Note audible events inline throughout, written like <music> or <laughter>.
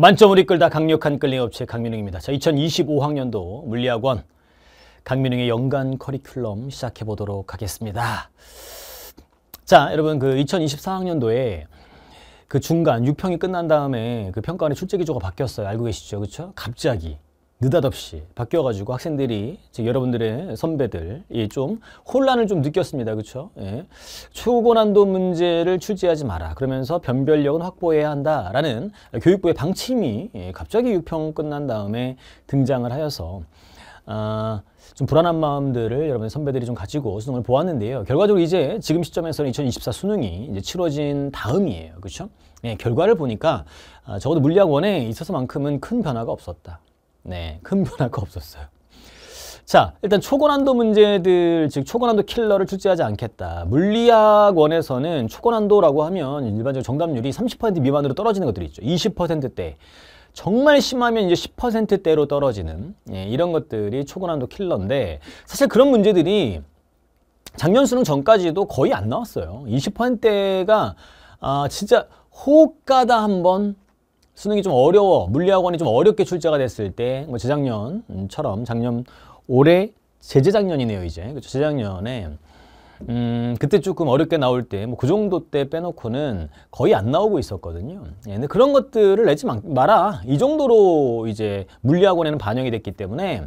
만점을 이끌다 강력한 끌링 업체 강민웅입니다. 자, 2025학년도 물리학원 강민웅의 연간 커리큘럼 시작해 보도록 하겠습니다. 자, 여러분 그 2024학년도에 그 중간 6평이 끝난 다음에 그 평가원의 출제 기조가 바뀌었어요. 알고 계시죠? 그렇죠? 갑자기. 느닷없이 바뀌어가지고 학생들이 여러분들의 선배들이 좀 혼란을 좀 느꼈습니다. 그렇죠? 예. 초고난도 문제를 출제하지 마라. 그러면서 변별력은 확보해야 한다라는 교육부의 방침이 예, 갑자기 유평 끝난 다음에 등장을 하여서 아, 좀 불안한 마음들을 여러분의 선배들이 좀 가지고 수능을 보았는데요. 결과적으로 이제 지금 시점에서는 2024 수능이 이제 치러진 다음이에요. 그렇죠? 예, 결과를 보니까 아, 적어도 물리학원에 있어서만큼은 큰 변화가 없었다. 네, 큰 변화가 없었어요. 자, 일단 초고난도 문제들, 즉 초고난도 킬러를 출제하지 않겠다. 물리학 원에서는 초고난도라고 하면 일반적으로 정답률이 30% 미만으로 떨어지는 것들이 있죠. 20%대. 정말 심하면 이제 10%대로 떨어지는 예, 이런 것들이 초고난도 킬러인데 사실 그런 문제들이 작년 수능 전까지도 거의 안 나왔어요. 20%대가 아, 진짜 호흡가다 한번 수능이 좀 어려워 물리학원이 좀 어렵게 출제가 됐을 때 뭐 재작년처럼 작년 올해 재재작년이네요 이제 그렇죠? 재작년에 음, 그때 조금 어렵게 나올 때, 뭐 그 정도 때 빼놓고는 거의 안 나오고 있었거든요. 예, 근데 그런 것들을 내지 마, 마라. 이 정도로 이제 물리학원에는 반영이 됐기 때문에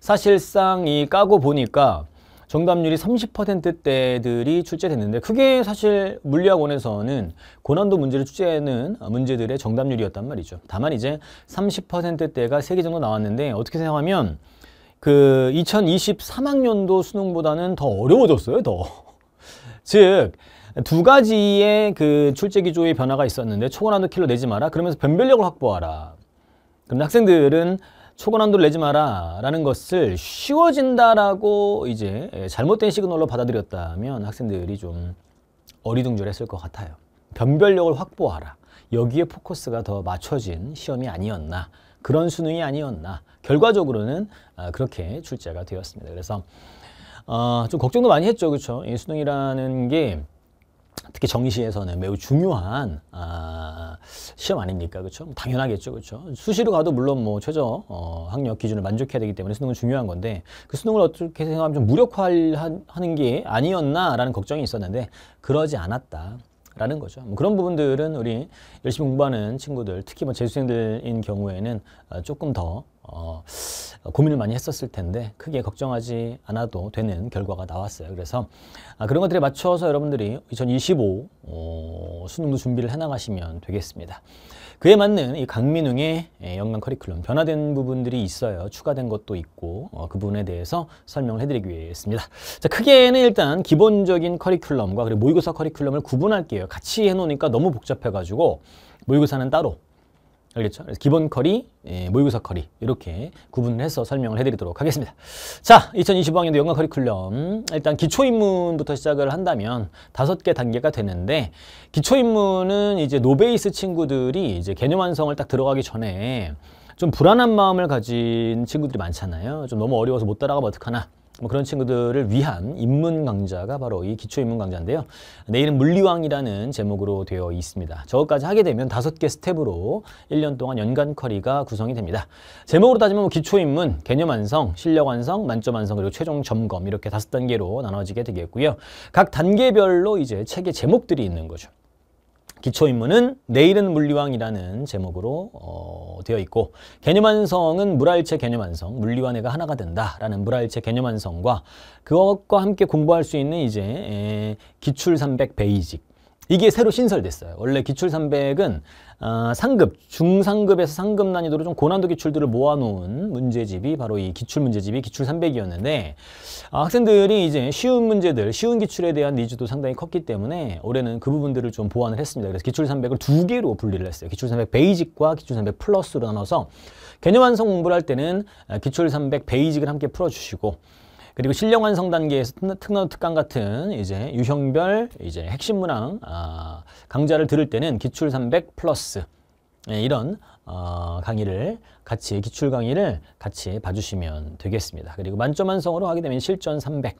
사실상 이 까고 보니까 정답률이 30%대들이 출제됐는데 그게 사실 물리학원에서는 고난도 문제를 출제하는 문제들의 정답률이었단 말이죠. 다만 이제 30%대가 세 개 정도 나왔는데 어떻게 생각하면 그 2023학년도 수능보다는 더 어려워졌어요. 더. <laughs> 즉, 두 가지의 그 출제 기조의 변화가 있었는데 초고난도 킬로 내지 마라. 그러면서 변별력을 확보하라. 그런데 학생들은 초고난도를 내지 마라라는 것을 쉬워진다라고 이제 잘못된 시그널로 받아들였다면 학생들이 좀 어리둥절했을 것 같아요. 변별력을 확보하라. 여기에 포커스가 더 맞춰진 시험이 아니었나. 그런 수능이 아니었나. 결과적으로는 아, 그렇게 출제가 되었습니다. 그래서 아, 좀 걱정도 많이 했죠. 그렇죠? 이 수능이라는 게 특히 정시에서는 매우 중요한 아, 시험 아닙니까? 그렇죠? 당연하겠죠. 그렇죠? 수시로 가도 물론 뭐 최저 어, 학력 기준을 만족해야 되기 때문에 수능은 중요한 건데 그 수능을 어떻게 생각하면 좀 무력화하는 게 아니었나라는 걱정이 있었는데 그러지 않았다. 라는 거죠. 뭐 그런 부분들은 우리 열심히 공부하는 친구들, 특히 뭐 재수생들인 경우에는 어, 조금 더 어, 고민을 많이 했었을 텐데 크게 걱정하지 않아도 되는 결과가 나왔어요. 그래서 아, 그런 것들에 맞춰서 여러분들이 2025 어, 수능도 준비를 해나가시면 되겠습니다. 그에 맞는 이 강민웅의 연간 예, 커리큘럼 변화된 부분들이 있어요. 추가된 것도 있고 어, 그 부분에 대해서 설명을 해드리기 위해서입니다. 자, 크게는 일단 기본적인 커리큘럼과 그리고 모의고사 커리큘럼을 구분할게요. 같이 해놓으니까 너무 복잡해가지고 모의고사는 따로 알겠죠? 그래서 기본 커리, 예, 모의고사 커리 이렇게 구분을 해서 설명을 해드리도록 하겠습니다. 자, 2025학년도 연관 커리큘럼 일단 기초인문부터 시작을 한다면 다섯 개 단계가 되는데 기초인문은 이제 노베이스 친구들이 이제 개념 완성을 딱 들어가기 전에 좀 불안한 마음을 가진 친구들이 많잖아요. 좀 너무 어려워서 못 따라가면 어떡하나 뭐 그런 친구들을 위한 입문 강좌가 바로 이 기초 입문 강좌인데요. 내일은 물리왕이라는 제목으로 되어 있습니다. 저것까지 하게 되면 다섯 개 스텝으로 1년 동안 연간 커리가 구성이 됩니다. 제목으로 따지면 뭐 기초 입문, 개념 완성, 실력 완성, 만점 완성 그리고 최종 점검 이렇게 다섯 단계로 나눠지게 되겠고요. 각 단계별로 이제 책의 제목들이 있는 거죠. 기초인문은 내일은 물리왕이라는 제목으로 어, 되어 있고 개념완성은 물알체 개념완성, 물리완해가 하나가 된다라는 물알체 개념완성과 그것과 함께 공부할 수 있는 이제 기출 300 베이직 이게 새로 신설됐어요. 원래 기출 300은 어, 상급, 중상급에서 상급 난이도로 좀 고난도 기출들을 모아놓은 문제집이 바로 이 기출 문제집이 기출 300이었는데 아, 학생들이 이제 쉬운 문제들, 쉬운 기출에 대한 니즈도 상당히 컸기 때문에 올해는 그 부분들을 좀 보완을 했습니다. 그래서 기출 300을 두 개로 분리를 했어요. 기출 300 베이직과 기출 300 플러스로 나눠서 개념 완성 공부를 할 때는 아, 기출 300 베이직을 함께 풀어주시고 그리고 신령 완성 단계에서 특강 특강 같은 이제 유형별 이제 핵심 문항 아, 강좌를 들을 때는 기출 300 플러스 예, 이런 어, 강의를 같이 기출 강의를 같이 봐주시면 되겠습니다. 그리고 만점 완성으로 하게 되면 실전 300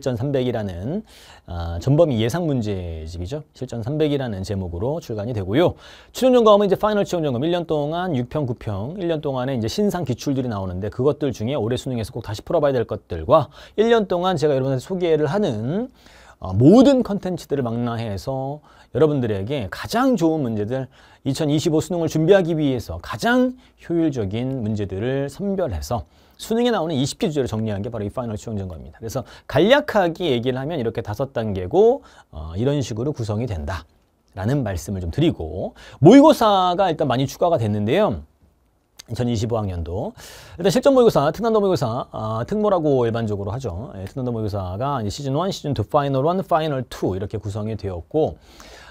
7300이라는 아, 전범위 예상 문제집이죠. 7300이라는 제목으로 출간이 되고요. 출연점검은 이제 파이널 출연점검 1년 동안 6평, 9평, 1년 동안에 이제 신상 기출들이 나오는데 그것들 중에 올해 수능에서 꼭 다시 풀어봐야 될 것들과 1년 동안 제가 여러분한테 소개를 하는 어, 모든 컨텐츠들을 망라해서 여러분들에게 가장 좋은 문제들 2025 수능을 준비하기 위해서 가장 효율적인 문제들을 선별해서 수능에 나오는 20개 주제로 정리한 게 바로 이 파이널 추정증거입니다. 그래서 간략하게 얘기를 하면 이렇게 다섯 단계고 어, 이런 식으로 구성이 된다. 라는 말씀을 좀 드리고 모의고사가 일단 많이 추가가 됐는데요. 2025학년도 일단 실전 모의고사, 특난도 모의고사, 아, 특모라고 일반적으로 하죠. 예, 특난도 모의고사가 이제 시즌 1, 시즌 2, 파이널 1, 파이널 2 이렇게 구성이 되었고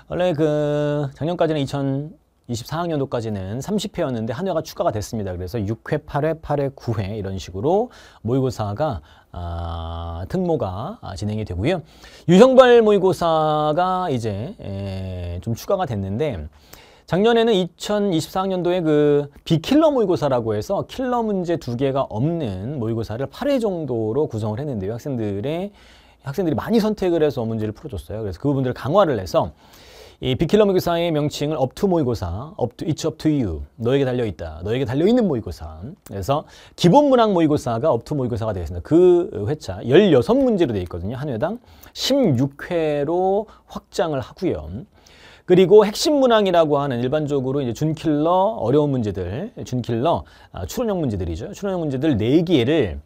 원래 그 작년까지는 2000 24학년도까지는 30회였는데 한 회가 추가가 됐습니다. 그래서 6회, 8회, 8회, 9회 이런 식으로 모의고사가 아, 특모가 진행이 되고요. 유형별 모의고사가 이제 에, 좀 추가가 됐는데 작년에는 2024학년도에 그 비킬러 모의고사라고 해서 킬러 문제 두 개가 없는 모의고사를 8회 정도로 구성을 했는데요. 학생들의 학생들이 많이 선택을 해서 문제를 풀어줬어요. 그래서 그 부분들을 강화를 해서 이 비킬러 모의고사의 명칭을 업투 모의고사, 업투 it's up to you, 너에게 달려 있다, 너에게 달려 있는 모의고사. 그래서 기본 문항 모의고사가 업투 모의고사가 되겠습니다. 그 회차 16문제로 되어 있거든요. 한 회당 16회로 확장을 하고요. 그리고 핵심 문항이라고 하는 일반적으로 이제 준킬러 어려운 문제들, 준킬러 아, 추론형 문제들이죠. 추론형 문제들 4개를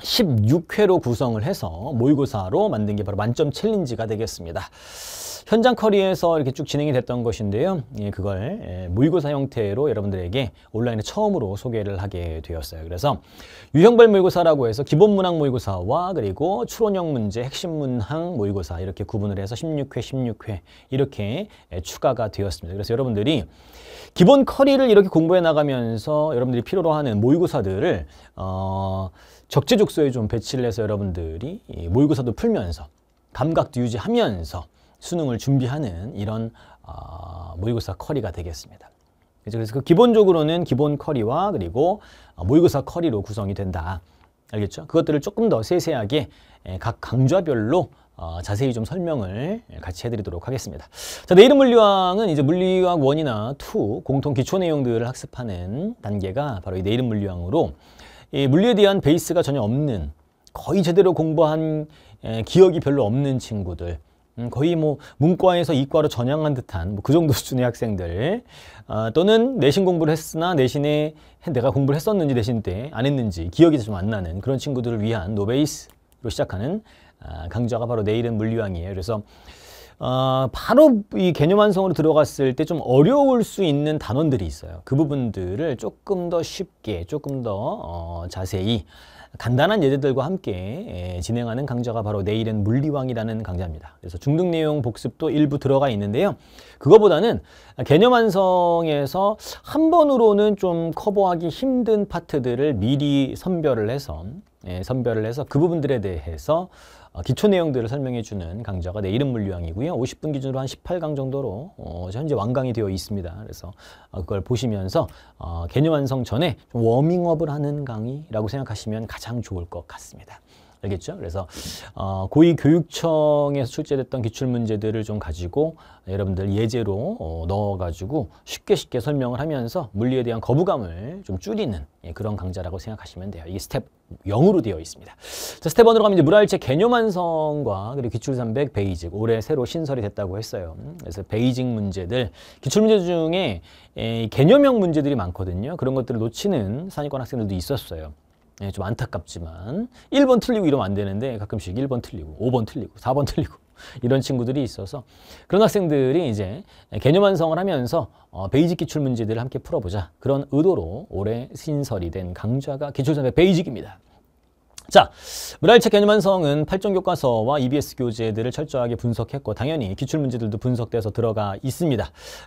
16회로 구성을 해서 모의고사로 만든 게 바로 만점 챌린지가 되겠습니다. 현장 커리에서 이렇게 쭉 진행이 됐던 것인데요. 예, 그걸 예, 모의고사 형태로 여러분들에게 온라인에 처음으로 소개를 하게 되었어요. 그래서 유형별 모의고사라고 해서 기본 문항 모의고사와 그리고 추론형 문제, 핵심 문항 모의고사 이렇게 구분을 해서 16회, 16회 이렇게 예, 추가가 되었습니다. 그래서 여러분들이 기본 커리를 이렇게 공부해 나가면서 여러분들이 필요로 하는 모의고사들을 어, 적재적소에 좀 배치를 해서 여러분들이 모의고사도 풀면서 감각도 유지하면서 수능을 준비하는 이런 어, 모의고사 커리가 되겠습니다. 그래서 그 기본적으로는 기본 커리와 그리고 아, 모의고사 커리로 구성이 된다. 알겠죠? 그것들을 조금 더 세세하게 예, 각 강좌별로 어, 자세히 좀 설명을 예, 같이 해드리도록 하겠습니다. 자, 내일은 네, 물리학은 이제 물리학 원이나투 공통 기초 내용들을 학습하는 단계가 바로 이 내일은 네 물리학으로 이 물리에 대한 베이스가 전혀 없는 거의 제대로 공부한 에, 예, 기억이 별로 없는 친구들 음, 거의 뭐 문과에서 이과로 전향한 듯한 뭐그 정도 <laughs> 수준의 학생들 아, 또는 내신 공부를 했으나 내신에 내가 공부를 했었는지 내신 때 안 했는지 기억이 좀 안 나는 그런 친구들을 위한 노베이스로 시작하는 아, 강좌가 바로 내일은 물리왕이에요. 그래서 어, 바로 이 개념 완성으로 들어갔을 때 좀 어려울 수 있는 단원들이 있어요. 그 부분들을 조금 더 쉽게, 조금 더 어, 자세히 간단한 예제들과 함께 예, 진행하는 강좌가 바로 내일은 물리왕이라는 강좌입니다. 그래서 중등 내용 복습도 일부 들어가 있는데요. 그거보다는 개념 완성에서 한 번으로는 좀 커버하기 힘든 파트들을 미리 선별을 해서 예, 선별을 해서 그 부분들에 대해서 어, 기초 내용들을 설명해 주는 강좌가 내 이름 물류양이고요. 50분 기준으로 한 18강 정도로 어, 현재 완강이 되어 있습니다. 그래서 어, 그걸 보시면서 개념 완성 전에 워밍업을 하는 강의라고 생각하시면 가장 좋을 것 같습니다. 알겠죠? 그래서 어, 고위 교육청에서 출제됐던 기출 문제들을 좀 가지고 여러분들 예제로 어, 넣어가지고 쉽게 쉽게 설명을 하면서 물리에 대한 거부감을 좀 줄이는 예, 그런 강좌라고 생각하시면 돼요. 이게 스텝 0으로 되어 있습니다. 자, 스텝 1으로 가면 이제 물활체 개념 완성과 그리고 기출 300 베이직 올해 새로 신설이 됐다고 했어요. 그래서 베이직 문제들 기출 문제 중에 에, 예, 개념형 문제들이 많거든요. 그런 것들을 놓치는 사위권 학생들도 있었어요. 예, 좀 안타깝지만 1번 틀리고 이러면 안 되는데 가끔씩 1번 틀리고 5번 틀리고 4번 틀리고 <laughs> 이런 친구들이 있어서 그런 학생들이 이제 개념 완성을 하면서 어, 베이직 기출 문제들을 함께 풀어보자 그런 의도로 올해 신설이 된 강좌가 기초전의 베이직입니다. 자, 물일체 개념 완성은 8종 교과서와 EBS 교재들을 철저하게 분석했고 당연히 기출 문제들도 분석돼서 들어가 있습니다.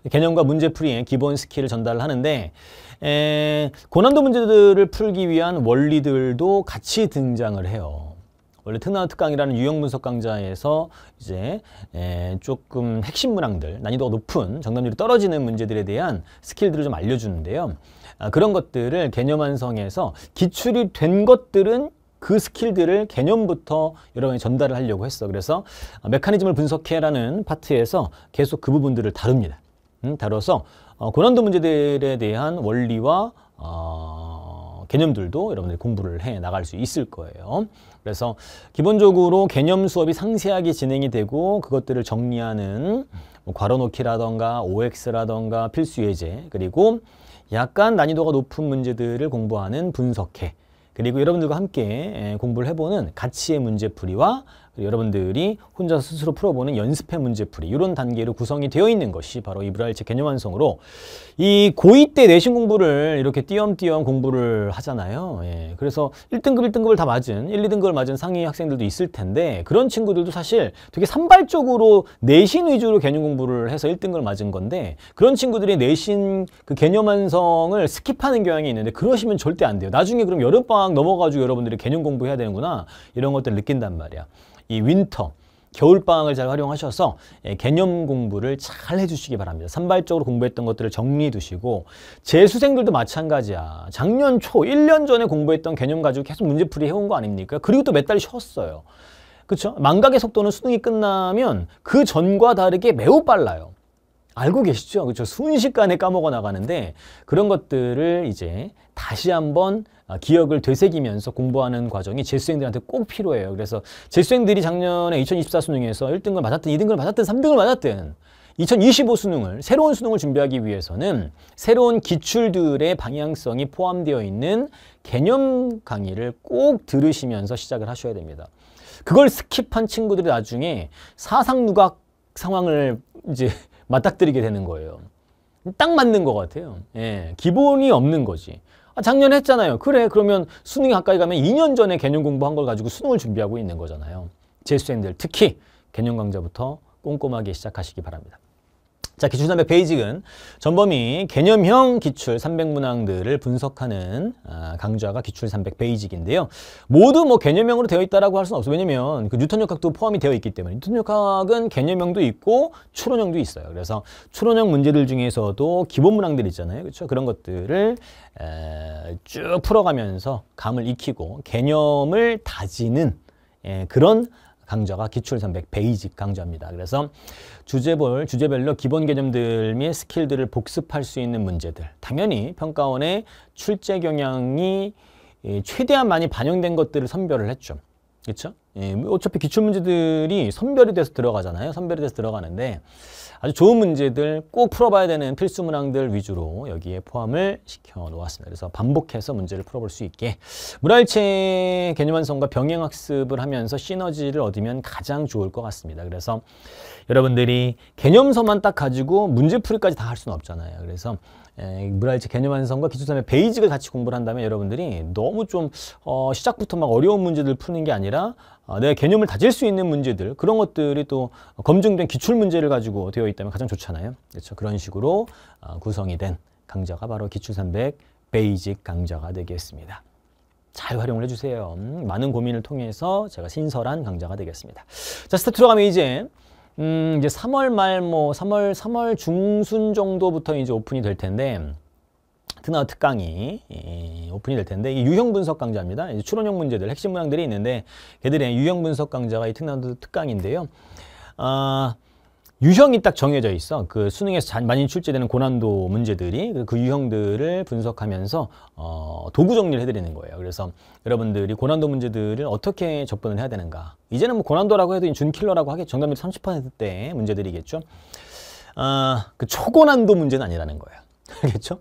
개념과 문제풀이의 기본 스킬을 전달하는데 에, 고난도 문제들을 풀기 위한 원리들도 같이 등장을 해요. 원래 특나 특강이라는 유형 분석 강좌에서 이제 에, 조금 핵심 문항들, 난이도가 높은 정답률이 떨어지는 문제들에 대한 스킬들을 좀 알려주는데요. 아, 그런 것들을 개념 완성해서 기출이 된 것들은 그 스킬들을 개념부터 여러분이 전달을 하려고 했어. 그래서 어, 메커니즘을 분석해라는 파트에서 계속 그 부분들을 다룹니다. 음, 다뤄서 어, 고난도 문제들에 대한 원리와 어, 개념들도 여러분들이 공부를 해 나갈 수 있을 거예요. 그래서 기본적으로 개념 수업이 상세하게 진행이 되고 그것들을 정리하는 뭐 괄호놓기라던가 OX라던가 필수 예제 그리고 약간 난이도가 높은 문제들을 공부하는 분석해 그리고 여러분들과 함께 예, 공부를 해보는 가치의 문제풀이와 여러분들이 혼자 스스로 풀어보는 연습해 문제풀이 이런 단계로 구성이 되어 있는 것이 바로 이브라일체 개념 완성으로 이 고2 때 내신 공부를 이렇게 띄엄띄엄 공부를 하잖아요. 예. 그래서 1등급, 1등급을 다 맞은 1, 2등급을 맞은 상위 학생들도 있을 텐데 그런 친구들도 사실 되게 산발적으로 내신 위주로 개념 공부를 해서 1등급을 맞은 건데 그런 친구들이 내신 그 개념 완성을 스킵하는 경향이 있는데 그러시면 절대 안 돼요. 나중에 그럼 여름방학 넘어가지고 여러분들이 개념 공부해야 되는구나 이런 것들 을 느낀단 말이야. 이 윈터 겨울방학을 잘 활용하셔서 예, 개념 공부를 잘 해주시기 바랍니다. 산발적으로 공부했던 것들을 정리해 두시고 재수생들도 마찬가지야. 작년 초 1년 전에 공부했던 개념 가지고 계속 문제풀이 해온 거 아닙니까? 그리고 또 몇 달 쉬었어요. 그렇죠? 망각의 속도는 수능이 끝나면 그 전과 다르게 매우 빨라요. 알고 계시죠? 그렇죠? 순식간에 까먹어 나가는데 그런 것들을 이제 다시 한번 아, 기억을 되새기면서 공부하는 과정이 재수생들한테 꼭 필요해요. 그래서 재수생들이 작년에 2024 수능에서 1등을 맞았든 2등을 맞았든 3등을 맞았든 2025 수능을 새로운 수능을 준비하기 위해서는 새로운 기출들의 방향성이 포함되어 있는 개념 강의를 꼭 들으시면서 시작을 하셔야 됩니다. 그걸 스킵한 친구들이 나중에 사상 누각 상황을 이제 <laughs> 맞닥뜨리게 되는 거예요. 딱 맞는 것 같아요. 예, 기본이 없는 거지. 아, 작년에 했잖아요. 그래 그러면 수능이 가까이 가면 2년 전에 개념 공부한 걸 가지고 수능을 준비하고 있는 거잖아요. 재수생들 특히 개념 강좌부터 꼼꼼하게 시작하시기 바랍니다. 자, 기출300 베이직은 전범이 개념형 기출 300문항들을 분석하는 아, 강좌가 기출 300 베이직인데요. 모두 뭐 개념형으로 되어 있다라고 할 수는 없어요. 왜냐면 그 뉴턴 역학도 포함이 되어 있기 때문에 뉴턴 역학은 개념형도 있고 추론형도 있어요. 그래서 추론형 문제들 중에서도 기본 문항들 있잖아요. 그렇죠? 그런 것들을 쭉 풀어가면서 감을 익히고 개념을 다지는 예, 그런 강좌가 기출선백 베이직 강좌입니다. 그래서 주제별, 주제별로 기본 개념들 및 스킬들을 복습할 수 있는 문제들. 당연히 평가원의 출제 경향이 예, 최대한 많이 반영된 것들을 선별을 했죠. 그렇죠? 어차피 기출문제들이 선별이 돼서 들어가잖아요. 선별이 돼서 들어가는데 아주 좋은 문제들 꼭 풀어봐야 되는 필수 문항들 위주로 여기에 포함을 시켜 놓았습니다. 그래서 반복해서 문제를 풀어볼 수 있게 문화일체 개념 완성과 병행 학습을 하면서 시너지를 얻으면 가장 좋을 것 같습니다. 그래서 여러분들이 개념서만 딱 가지고 문제풀이까지 다 할 수는 없잖아요. 그래서 에, 브라이츠 개념 완성과 기초담의 베이직을 같이 공부를 한다면 여러분들이 너무 좀 어, 시작부터 막 어려운 문제들 푸는 게 아니라 어, 내가 개념을 다질 수 있는 문제들 그런 것들이 또 검증된 기출 문제를 가지고 되어 있다면 가장 좋잖아요. 그렇죠. 그런 식으로 어, 구성이 된 강좌가 바로 기출 산백 베이직 강좌가 되겠습니다. 잘 활용을 해주세요. 음, 많은 고민을 통해서 제가 신설한 강좌가 되겠습니다. 자, 스텝 들어가면 이제 음, 이제 3월 말, 뭐, 3월, 3월 중순 정도부터 이제 오픈이 될 텐데, 특나 특강이 예, 오픈이 될 텐데, 이 유형 분석 강좌입니다. 이제 추론형 문제들, 핵심 문항들이 있는데, 걔들의 유형 분석 강좌가 이특강인데요 어, 아, 유형이 딱 정해져 있어. 그 수능에서 많이 출제되는 고난도 문제들이 그 유형들을 분석하면서 어, 도구 정리를 해드리는 거예요. 그래서 여러분들이 고난도 문제들을 어떻게 접근을 해야 되는가. 이제는 뭐 고난도라고 해도 준킬러라고 하겠죠. 정답률 30%대 문제들이겠죠. 아, 그 초고난도 문제는 아니라는 거예요. <laughs> 알겠죠?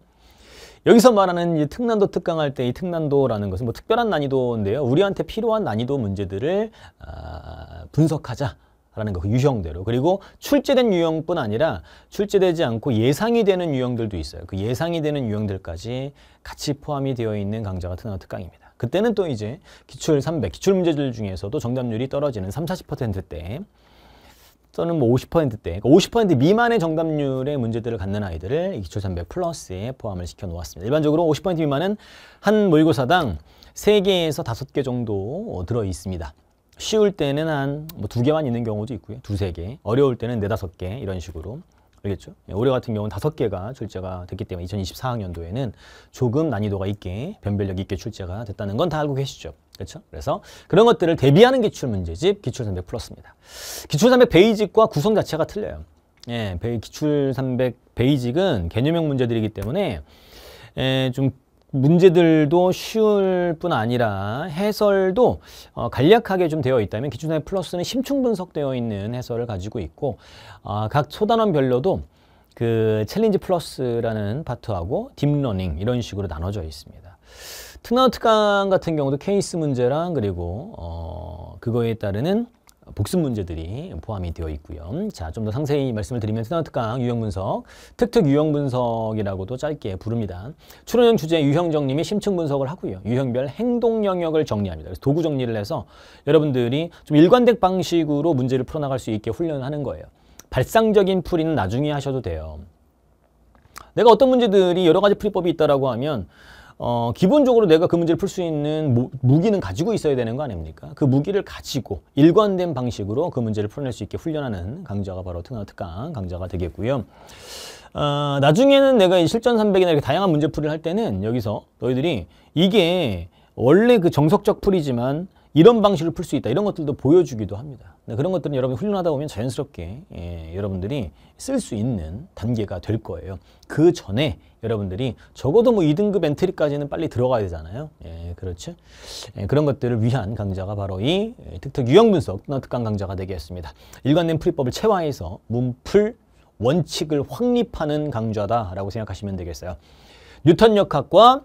여기서 말하는 이 특난도 특강할 때 이 특난도라는 것은 뭐 특별한 난이도인데요. 우리한테 필요한 난이도 문제들을 아, 분석하자. 라는 거, 그 유형대로. 그리고 출제된 유형뿐 아니라 출제되지 않고 예상이 되는 유형들도 있어요. 그 예상이 되는 유형들까지 같이 포함이 되어 있는 강좌가 특강 특강입니다. 그때는 또 이제 기출 300, 기출 문제들 중에서도 정답률이 떨어지는 3, 40%대 또는 뭐 50%대, 그러니까 50% 미만의 정답률의 문제들을 갖는 아이들을 기초300 플러스에 포함을 시켜 놓았습니다. 일반적으로 50% 미만은 한 모의고사당 세개에서 다섯 개 정도 들어 있습니다. 쉬울 때는 한두 뭐 개만 있는 경우도 있고요. 두세 개. 어려울 때는 네다섯 개 이런 식으로. 알겠죠? 예, 올해 같은 경우는 다섯 개가 출제가 됐기 때문에 2024학년도에는 조금 난이도가 있게 변별력 있게 출제가 됐다는 건 다 알고 계시죠? 그렇죠? 그래서 그런 것들을 대비하는 기출문제집 기출300 플러스입니다. 기출300 베이직과 구성 자체가 틀려요. 예, 기출300 베이직은 개념형 문제들이기 때문에 예, 좀 문제들도 쉬울 뿐 아니라 해설도 어, 간략하게 좀 되어 있다면 기준사의 플러스는 심층 분석되어 있는 해설을 가지고 있고 어, 각 소단원별로도 그 챌린지 플러스라는 파트하고 딥러닝 이런 식으로 나눠져 있습니다. 특나우특강 같은 경우도 케이스 문제랑 그리고 어, 그거에 따르는 복습 문제들이 포함이 되어 있고요. 자, 좀 더 상세히 말씀을 드리면 수능 특강 유형 분석, 특특 유형 분석이라고도 짧게 부릅니다. 출연형 주제 유형 정리및 심층 분석을 하고요. 유형별 행동 영역을 정리합니다. 그래서 도구 정리를 해서 여러분들이 좀 일관된 방식으로 문제를 풀어나갈 수 있게 훈련하는 거예요. 발상적인 풀이는 나중에 하셔도 돼요. 내가 어떤 문제들이 여러 가지 풀이법이 있다라 하면 어, 기본적으로 내가 그 문제를 풀 수 있는 모, 무기는 가지고 있어야 되는 거 아닙니까? 그 무기를 가지고 일관된 방식으로 그 문제를 풀어낼 수 있게 훈련하는 강좌가 바로 특강, 특강 강좌가 되겠고요. 어, 나중에는 내가 실전 300이나 이렇게 다양한 문제풀이를 할 때는 여기서 너희들이 이게 원래 그 정석적 풀이지만 이런 방식으로 풀수 있다. 이런 것들도 보여주기도 합니다. 네, 그런 것들은 여러분이 훈련하다 보면 자연스럽게 예, 여러분들이 쓸 수 있는 단계가 될 거예요. 그 전에 여러분들이 적어도 뭐 2등급 엔트리까지는 빨리 들어가야 되잖아요. 예, 그렇죠. 예, 그런 것들을 위한 강좌가 바로 이 예, 특특 유형 분석 또는 특강 강좌가 되겠습니다. 일관된 풀이법을 체화해서 문풀 원칙을 확립하는 강좌다라고 생각하시면 되겠어요. 뉴턴 역학과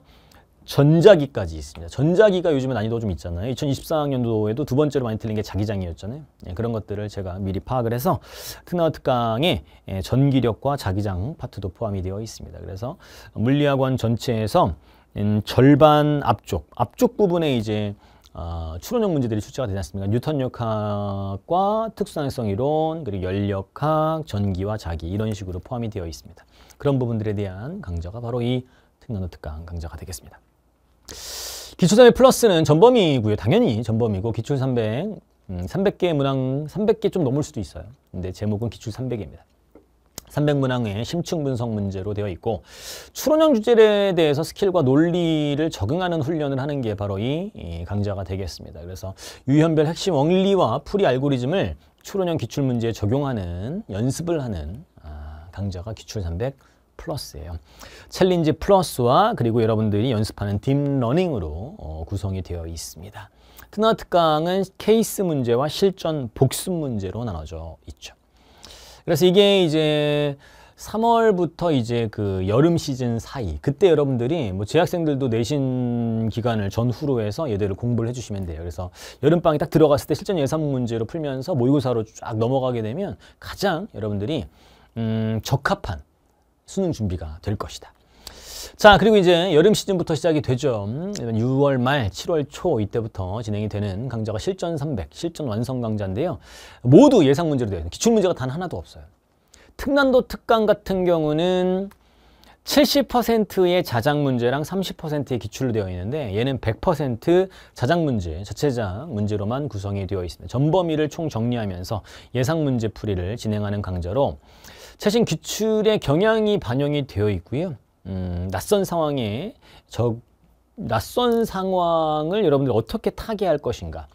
전자기까지 있습니다. 전자기가 요즘에 난이도좀 있잖아요. 2024학년도에도 두 번째로 많이 틀린 게 자기장이었잖아요. 예, 그런 것들을 제가 미리 파악을 해서 특나와 특강에 예, 전기력과 자기장 파트도 포함이 되어 있습니다. 그래서 물리학원 전체에서 음, 절반 앞쪽, 앞쪽 부분에 이제 어, 추론형 문제들이 출제가 되지 않습니까? 뉴턴 역학과 특수항성 이론, 그리고 열역학, 전기와 자기 이런 식으로 포함이 되어 있습니다. 그런 부분들에 대한 강좌가 바로 이 특나노 특강 강좌가 되겠습니다. 기초3 0 0 플러스는 전범위고요. 당연히 전범위고 기출300, 음, 300개 문항, 300개 좀 넘을 수도 있어요. 근데 제목은 기출300입니다. 300문항의 심층 분석 문제로 되어 있고 추론형 주제에 대해서 스킬과 논리를 적응하는 훈련을 하는 게 바로 이, 이 강좌가 되겠습니다. 그래서 유형별 핵심 원리와 풀이 알고리즘을 추론형 기출문제에 적용하는 연습을 하는 아, 강좌가 기출300 플러스예요. 챌린지 플러스와 그리고 여러분들이 연습하는 딥러닝으로 어, 구성이 되어 있습니다. 특나 특강은 케이스 문제와 실전 복습 문제로 나눠져 있죠. 그래서 이게 이제 3월부터 이제 그 여름 시즌 사이 그때 여러분들이 뭐 재학생들도 내신 기간을 전후로 해서 얘들을 공부를 해주시면 돼요. 그래서 여름방에 딱 들어갔을 때 실전 예산 문제로 풀면서 모의고사로 쫙 넘어가게 되면 가장 여러분들이 음 적합한 수능 준비가 될 것이다. 자 그리고 이제 여름 시즌부터 시작이 되죠 6월 말 7월 초 이때부터 진행이 되는 강좌가 실전 300 실전 완성 강좌인데요 모두 예상 문제로 되어 있는 기출문제가 단 하나도 없어요 특난도 특강 같은 경우는 70%의 자작 문제랑 30%의 기출로 되어 있는데 얘는 100% 자작 문제, 자체작 문제로만 구성이 되어 있습니다. 전범위를 총 정리하면서 예상 문제 풀이를 진행하는 강좌로 최신 기출의 경향이 반영이 되어 있고요. 음, 낯선 상황에 저 낯선 상황을 여러분들 어떻게 타개할 것인가.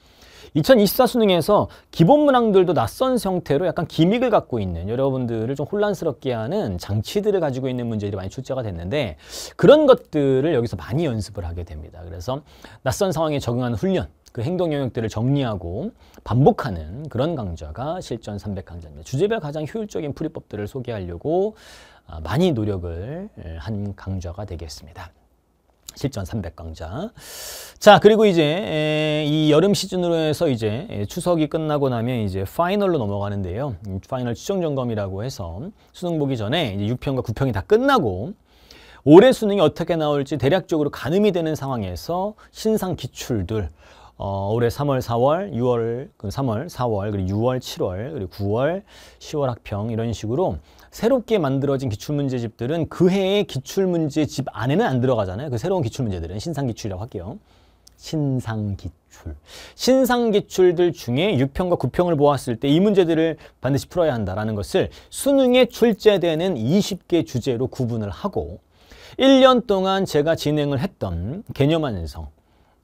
2024 수능에서 기본 문항들도 낯선 형태로 약간 기믹을 갖고 있는 여러분들을 좀 혼란스럽게 하는 장치들을 가지고 있는 문제들이 많이 출제가 됐는데 그런 것들을 여기서 많이 연습을 하게 됩니다. 그래서 낯선 상황에 적응하는 훈련 그 행동 영역들을 정리하고 반복하는 그런 강좌가 실전 300강좌입니다. 주제별 가장 효율적인 풀이법들을 소개하려고 아, 많이 노력을 한 강좌가 되겠습니다. 실전 300강좌. 자, 그리고 이제 이 여름 시즌으로 해서 이제 추석이 끝나고 나면 이제 파이널로 넘어가는데요. 파이널 추정 점검이라고 해서 수능 보기 전에 이제 6평과 9평이 다 끝나고 올해 수능이 어떻게 나올지 대략적으로 가늠이 되는 상황에서 신상 기출들 어, 올해 3월, 4월, 6월, 3월, 4월, 그리고 6월, 7월, 그리고 9월, 10월 학평 이런 식으로 새롭게 만들어진 기출문제집들은 그 해의 기출문제집 안에는 안 들어가잖아요. 그 새로운 기출문제들은 신상기출이라고 할게요. 신상기출. 신상기출들 중에 6평과 9평을 보았을 때 이 문제들을 반드시 풀어야 한다는 것을 수능에 출제되는 20개 주제로 구분을 하고 1년 동안 제가 진행을 했던 개념 완성,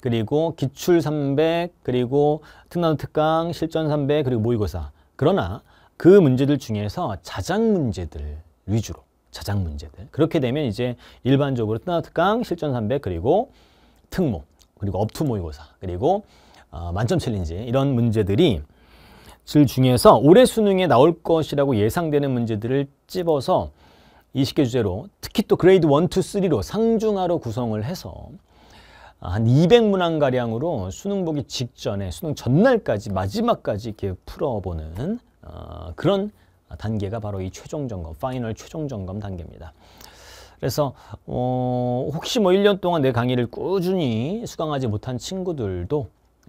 그리고 기출 300, 그리고 특강 특강, 실전 300, 그리고 모의고사. 그러나 그 문제들 중에서 자작 문제들 위주로 자작 문제들. 그렇게 되면 이제 일반적으로 특강 특강, 실전 300, 그리고 특모, 그리고 업투 모의고사, 그리고 어, 만점 챌린지 이런 문제들이 질 중에서 올해 수능에 나올 것이라고 예상되는 문제들을 찝어서 20개 주제로 특히 또 그레이드 1, 2, 3로 상중하로 구성을 해서 한 200문항가량으로 수능 보기 직전에 수능 전날까지 마지막까지 이렇게 풀어보는 어, 그런 단계가 바로 이 최종 점검, 파이널 최종 점검 단계입니다. 그래서 어, 혹시 뭐 1년 동안 내 강의를 꾸준히 수강하지 못한 친구들도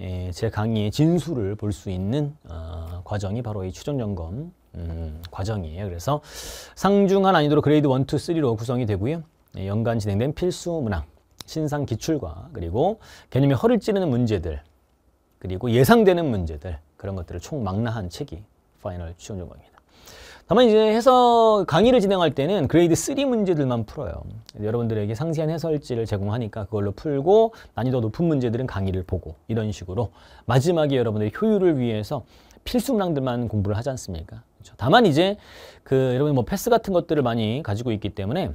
예, 제 강의의 진수를 볼 수 있는 어, 과정이 바로 이 최종 점검 음, 과정이에요. 그래서 상중한 난이도로 그레이드 1, 2, 3로 구성이 되고요. 예, 연간 진행된 필수 문항, 신상 기출과 그리고 개념이 허를 찌르는 문제들 그리고 예상되는 문제들 그런 것들을 총망라한 책이 파이널 취업 점검입니다. 다만 이제 해석 강의를 진행할 때는 그레이드 3 문제들만 풀어요. 여러분들에게 상세한 해설지를 제공하니까 그걸로 풀고 난이도 높은 문제들은 강의를 보고 이런 식으로 마지막에 여러분들의 효율을 위해서 필수 문항들만 공부를 하지 않습니까? 그렇죠? 다만 이제 그 여러분 뭐 패스 같은 것들을 많이 가지고 있기 때문에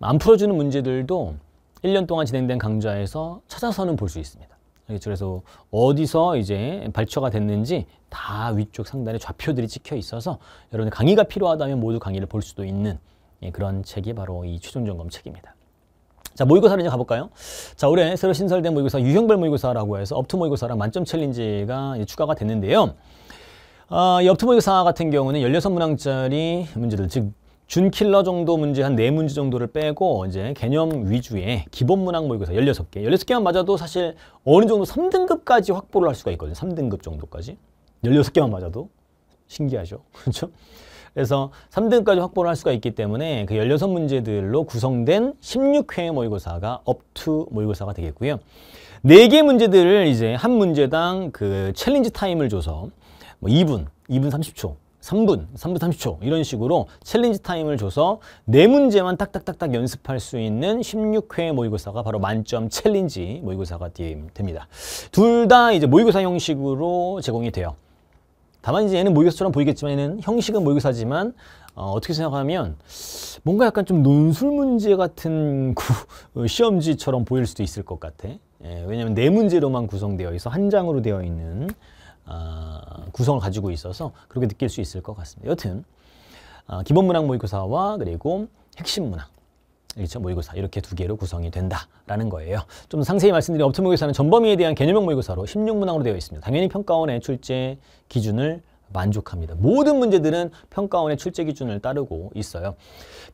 안 풀어주는 문제들도 1년 동안 진행된 강좌에서 찾아서는 볼 수 있습니다. 예, 그래서 어디서 이제 발표가 됐는지 다 위쪽 상단에 좌표들이 찍혀 있어서 여러분 강의가 필요하다면 모두 강의를 볼 수도 있는 예, 그런 책이 바로 이 최종점검 책입니다. 자 모의고사를 이제 가볼까요? 자 올해 새로 신설된 모의고사 유형별 모의고사라고 해서 업투 모의고사랑 만점 챌린지가 추가가 됐는데요. 어, 이 업투 모의고사 같은 경우는 16문항짜리 문제들 즉 준킬러 정도 문제 한 네문제 정도를 빼고 이제 개념 위주의 기본 문항 모의고사 16개 16개만 맞아도 사실 어느 정도 3등급까지 확보를 할 수가 있거든요 3등급 정도까지 16개만 맞아도 신기하죠 <laughs> 그렇죠? 그래서 3등까지 확보를 할 수가 있기 때문에 그 16문제들로 구성된 16회 모의고사가 업투 모의고사가 되겠고요. 4개 문제들을 이제 한 문제당 그 챌린지 타임을 줘서 뭐 2분, 2분 30초 3분, 3분 30초 이런 식으로 챌린지 타임을 줘서 네 문제만 딱딱딱딱 연습할 수 있는 16회 모의고사가 바로 만점 챌린지 모의고사가 됩니다. 둘 다 이제 모의고사 형식으로 제공이 돼요. 다만 이제 얘는 모의고사처럼 보이겠지만 얘는 형식은 모의고사지만 어, 떻게 생각하면 뭔가 약간 좀 논술 문제 같은 <laughs> 구, 어, 시험지처럼 보일 수도 있을 것 같아. 예, 왜냐면 하네 문제로만 구성되어 있어 한 장으로 되어 있는 아, 구성을 가지고 있어서 그렇게 느낄 수 있을 것 같습니다. 여튼 아, 기본 문항 모의고사와 그리고 핵심 문항 그렇죠? 모의고사 이렇게 두 개로 구성이 된다라는 거예요. 좀 상세히 말씀드린 업체 모의고사는 전범위에 대한 개념형 모의고사로 16문항으로 되어 있습니다. 당연히 평가원의 출제 기준을 만족합니다. 모든 문제들은 평가원의 출제 기준을 따르고 있어요.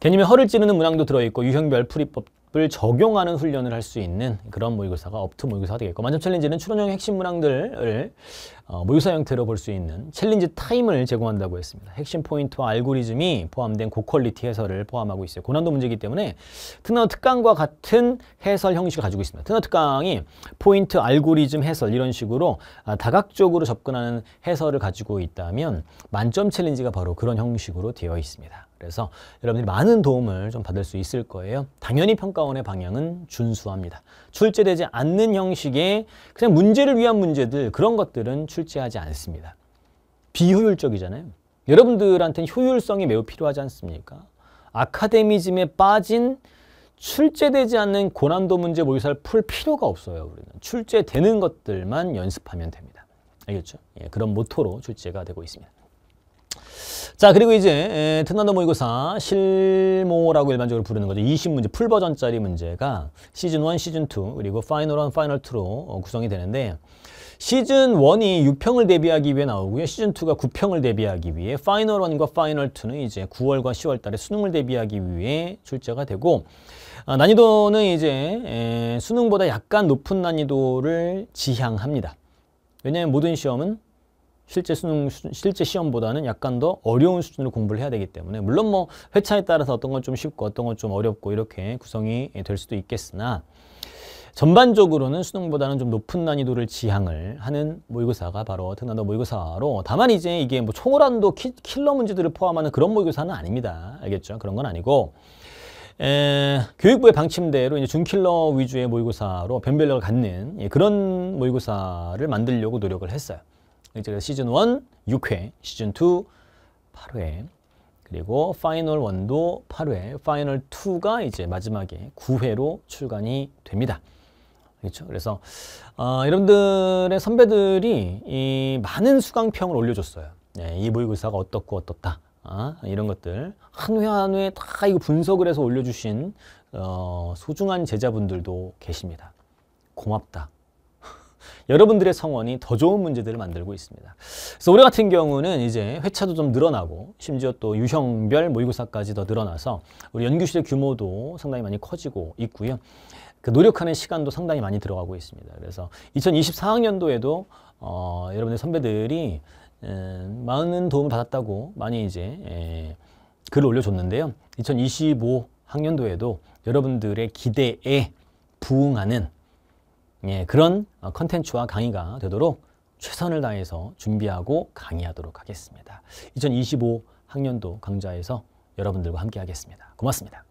개념의 허를 찌르는 문항도 들어있고 유형별 풀이법 을 적용하는 훈련을 할 수 있는 그런 모의고사가 업트 모의고사가 되겠고 만점 챌린지는 추론형 핵심 문항들을 어, 모의고사 형태로 볼 수 있는 챌린지 타임을 제공한다고 했습니다. 핵심 포인트와 알고리즘이 포함된 고퀄리티 해설을 포함하고 있어요. 고난도 문제이기 때문에 특나 특강과 같은 해설 형식을 가지고 있습니다. 특나 특강이 포인트, 알고리즘, 해설 이런 식으로 아, 다각적으로 접근하는 해설을 가지고 있다면 만점 챌린지가 바로 그런 형식으로 되어 있습니다. 그래서 여러분들이 많은 도움을 좀 받을 수 있을 거예요. 당연히 평가원의 방향은 준수합니다. 출제되지 않는 형식의 그냥 문제를 위한 문제들 그런 것들은 출제하지 않습니다. 비효율적이잖아요. 여러분들한테는 효율성이 매우 필요하지 않습니까? 아카데미즘에 빠진 출제되지 않는 고난도 문제 모의사를 풀 필요가 없어요. 우리는 출제되는 것들만 연습하면 됩니다. 알겠죠? 예, 그런 모토로 출제가 되고 있습니다. 자 그리고 이제 특나노 모의고사 실모라고 일반적으로 부르는 거죠. 20문제 풀버전짜리 문제가 시즌 1, 시즌 2 그리고 파이널 1, 파이널 2로 어, 구성이 되는데 시즌 1이 6평을 대비하기 위해 나오고요. 시즌 2가 9평을 대비하기 위해 파이널 1과 파이널 2는 이제 9월과 10월 달에 수능을 대비하기 위해 출제가 되고 아, 난이도는 이제 에, 수능보다 약간 높은 난이도를 지향합니다. 왜냐하면 모든 시험은 실제 수능 실제 시험보다는 약간 더 어려운 수준으로 공부를 해야 되기 때문에 물론 뭐 회차에 따라서 어떤 건 좀 쉽고 어떤 건 좀 어렵고 이렇게 구성이 될 수도 있겠으나 전반적으로는 수능보다는 좀 높은 난이도를 지향을 하는 모의고사가 바로 특난도 모의고사로 다만 이제 이게 뭐 총어란도 킬러 문제들을 포함하는 그런 모의고사는 아닙니다. 알겠죠? 그런 건 아니고 에, 교육부의 방침대로 이제 준킬러 위주의 모의고사로 변별력을 갖는 예, 그런 모의고사를 만들려고 노력을 했어요. 제 시즌 1 6회, 시즌 2 8회, 그리고 파이널 1도 8회, 파이널 2가 이제 마지막에 9회로 출간이 됩니다. 그렇죠. 그래서 어, 여러분들의 선배들이 이 많은 수강평을 올려줬어요. 네, 이 모의고사가 어떻고 어떻다. 아, 이런 것들 한 회 한 회 다 이거 분석을 해서 올려주신 어, 소중한 제자분들도 계십니다. 고맙다. 여러분들의 성원이 더 좋은 문제들을 만들고 있습니다. 그래서 올해 같은 경우는 이제 회차도 좀 늘어나고 심지어 또 유형별 모의고사까지 더 늘어나서 우리 연구실의 규모도 상당히 많이 커지고 있고요. 그 노력하는 시간도 상당히 많이 들어가고 있습니다. 그래서 2024학년도에도 어, 여러분의 선배들이 음, 많은 도움을 받았다고 많이 이제 에, 글을 올려줬는데요. 2025 학년도에도 여러분들의 기대에 부응하는 예, 그런 어, 컨텐츠와 강의가 되도록 최선을 다해서 준비하고 강의하도록 하겠습니다. 2025 학년도 강좌에서 여러분들과 함께 하겠습니다. 고맙습니다.